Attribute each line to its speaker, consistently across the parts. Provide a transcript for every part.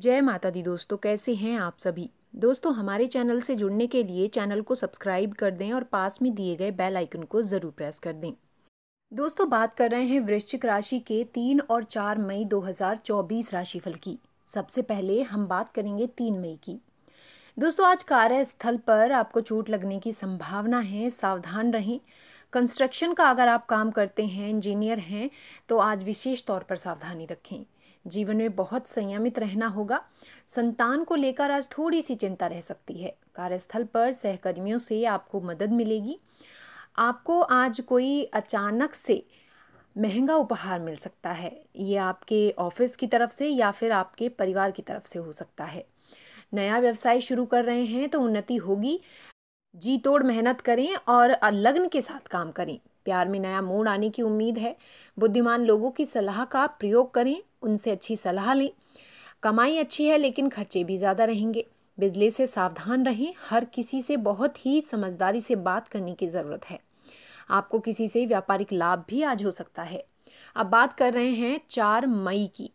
Speaker 1: जय माता दी दोस्तों कैसे हैं आप सभी दोस्तों हमारे चैनल से जुड़ने के लिए चैनल को सब्सक्राइब कर दें और पास में दिए गए बेल आइकन को ज़रूर प्रेस कर दें दोस्तों बात कर रहे हैं वृश्चिक राशि के तीन और चार मई 2024 राशिफल की सबसे पहले हम बात करेंगे तीन मई की दोस्तों आज कार्यस्थल पर आपको चोट लगने की संभावना है सावधान रहें कंस्ट्रक्शन का अगर आप काम करते हैं इंजीनियर हैं तो आज विशेष तौर पर सावधानी रखें जीवन में बहुत संयमित रहना होगा संतान को लेकर आज थोड़ी सी चिंता रह सकती है कार्यस्थल पर सहकर्मियों से आपको मदद मिलेगी आपको आज कोई अचानक से महंगा उपहार मिल सकता है ये आपके ऑफिस की तरफ से या फिर आपके परिवार की तरफ से हो सकता है नया व्यवसाय शुरू कर रहे हैं तो उन्नति होगी जी तोड़ मेहनत करें और लग्न के साथ काम करें प्यार में नया मोड़ आने की उम्मीद है बुद्धिमान लोगों की सलाह का प्रयोग करें उनसे अच्छी सलाह लें कमाई अच्छी है लेकिन खर्चे भी ज़्यादा रहेंगे बिजली से सावधान रहें हर किसी से बहुत ही समझदारी से बात करने की ज़रूरत है आपको किसी से व्यापारिक लाभ भी आज हो सकता है अब बात कर रहे हैं चार मई की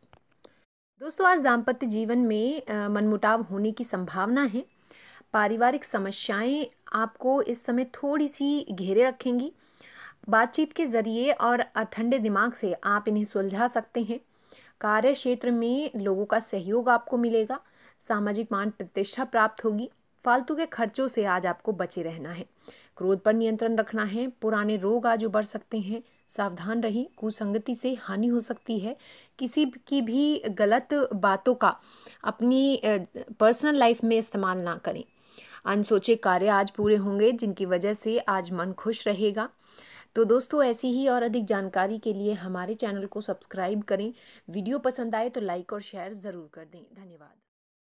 Speaker 1: दोस्तों आज दाम्पत्य जीवन में मनमुटाव होने की संभावना है पारिवारिक समस्याएं आपको इस समय थोड़ी सी घेरे रखेंगी बातचीत के ज़रिए और ठंडे दिमाग से आप इन्हें सुलझा सकते हैं कार्य क्षेत्र में लोगों का सहयोग आपको मिलेगा सामाजिक मान प्रतिष्ठा प्राप्त होगी फालतू के खर्चों से आज आपको बचे रहना है क्रोध पर नियंत्रण रखना है पुराने रोग आज उभर सकते हैं सावधान रहें कुसंगति से हानि हो सकती है किसी की भी गलत बातों का अपनी पर्सनल लाइफ में इस्तेमाल ना करें अनसोचे कार्य आज पूरे होंगे जिनकी वजह से आज मन खुश रहेगा तो दोस्तों ऐसी ही और अधिक जानकारी के लिए हमारे चैनल को सब्सक्राइब करें वीडियो पसंद आए तो लाइक और शेयर ज़रूर कर दें धन्यवाद